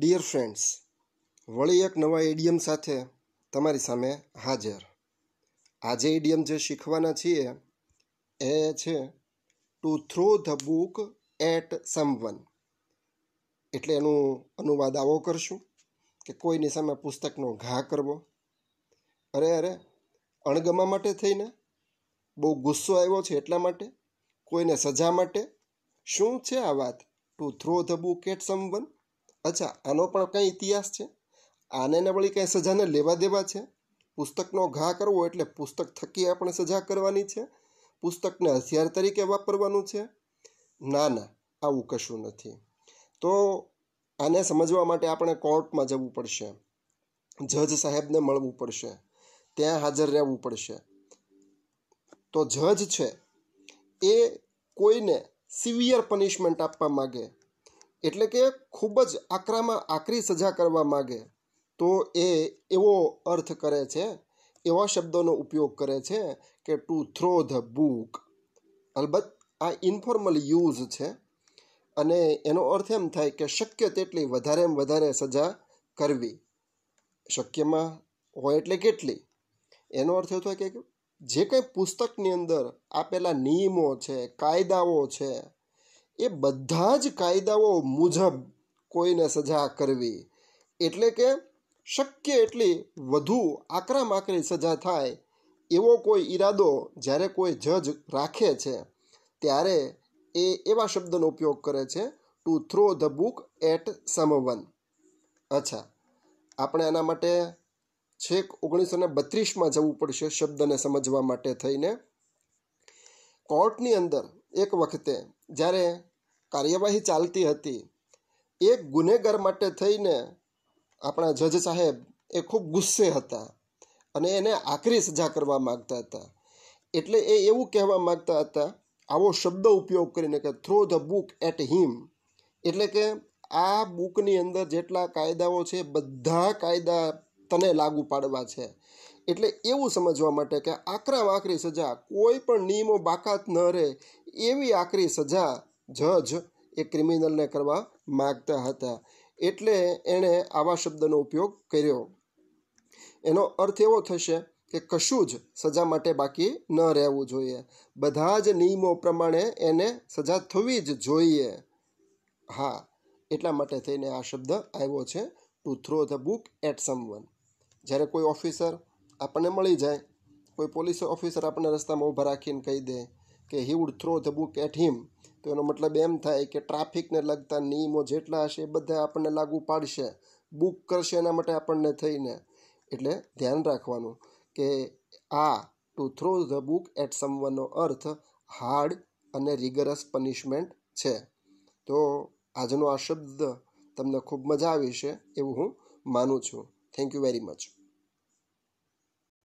dear friends વળી એક નવા એડિયમ સાથે તમારી સામે હાજર આજે એડિયમ જે શીખવાના છીએ એ છે to throw the book at someone એટલે એનું અનુવાદ આવો કરશું કે કોઈની સામે પુસ્તકનો ઘા કરવો અરે અરે અણગમા માટે થઈને બહુ ગુસ્સો આવ્યો છે એટલા માટે કોઈને સજા માટે શું છે આ વાત to throw the book at someone અચ્છા આનો પણ કંઈ ઇતિહાસ છે આને ને વળી કંઈ સજાને લેવા દેવા છે પુસ્તકનો ઘા કરવો એટલે પુસ્તક થકી આપણે સજા કરવાની છે પુસ્તકને હથિયાર તરીકે વાપરવાનું છે ના ના આવું કશું નથી તો આને સમજવા માટે આપણે કોર્ટમાં જવું પડશે જજ સાહેબને મળવું પડશે ત્યાં હાજર રહેવું પડશે તો જજ છે એ કોઈને સિવિયર પનિશમેન્ટ આપવા માગે એટલે કે ખૂબ જ આકરામાં આકરી સજા કરવા માગે તો એ એવો અર્થ કરે છે એવા શબ્દોનો ઉપયોગ કરે છે કે ટુ થ્રો ધ બુક અલબત્ત આ ઇન્ફોર્મલ યુઝ છે અને એનો અર્થ એમ થાય કે શક્ય તેટલી વધારેમાં વધારે સજા કરવી શક્યમાં હોય એટલે કેટલી એનો અર્થ એવો થાય કે જે કંઈ પુસ્તકની અંદર આપેલા નિયમો છે કાયદાઓ છે એ બધા જ કાયદાઓ મુજબ કોઈને સજા કરવી એટલે કે શક્ય એટલી વધુ આકરામાકરી સજા થાય એવો કોઈ ઈરાદો જ્યારે કોઈ જજ રાખે છે ત્યારે એ એવા શબ્દનો ઉપયોગ કરે છે to throw the book at someone અચ્છા આપણે આના માટે છેક ઓગણીસો ને બત્રીસમાં જવું પડશે શબ્દને સમજવા માટે થઈને કોર્ટની અંદર એક વખતે જ્યારે કાર્યવાહી ચાલતી હતી એક ગુનેગાર માટે થઈને આપણા જજ સાહેબ એ ખૂબ ગુસ્સે હતા અને એને આકરી સજા કરવા માગતા હતા એટલે એ એવું કહેવા માગતા હતા આવો શબ્દ ઉપયોગ કરીને કે throw the book at him એટલે કે આ બુકની અંદર જેટલા કાયદાઓ છે બધા કાયદા તને લાગુ પાડવા છે એટલે એવું સમજવા માટે કે આકરામાં આકરી સજા કોઈ પણ નિયમો બાકાત ન રહે એવી આકરી સજા જજ એ ક્રિમિનલને કરવા માગતા હતા એટલે એણે આવા શબ્દનો ઉપયોગ કર્યો એનો અર્થ એવો થશે કે કશું જ સજા માટે બાકી ન રહેવું જોઈએ બધા જ નિયમો પ્રમાણે એને સજા થવી જ જોઈએ હા એટલા માટે થઈને આ શબ્દ આવ્યો છે to throw the book at someone જ્યારે કોઈ ઓફિસર આપણને મળી જાય કોઈ પોલીસ ઓફિસર આપણને રસ્તામાં ઊભા રાખીને કહી દે કે he would throw the book at him તો એનો મતલબ એમ થાય કે ટ્રાફિકને લગતા નિયમો જેટલા હશે એ બધા આપણને લાગુ પાડશે બુક કરશે એના માટે આપણને થઈને એટલે ધ્યાન રાખવાનું કે આ to throw the book at સમવનનો અર્થ હાર્ડ અને રિગરસ પનિશમેન્ટ છે તો આજનો આ શબ્દ તમને ખૂબ મજા આવી છે એવું હું માનું છું થેન્ક યુ વેરી મચ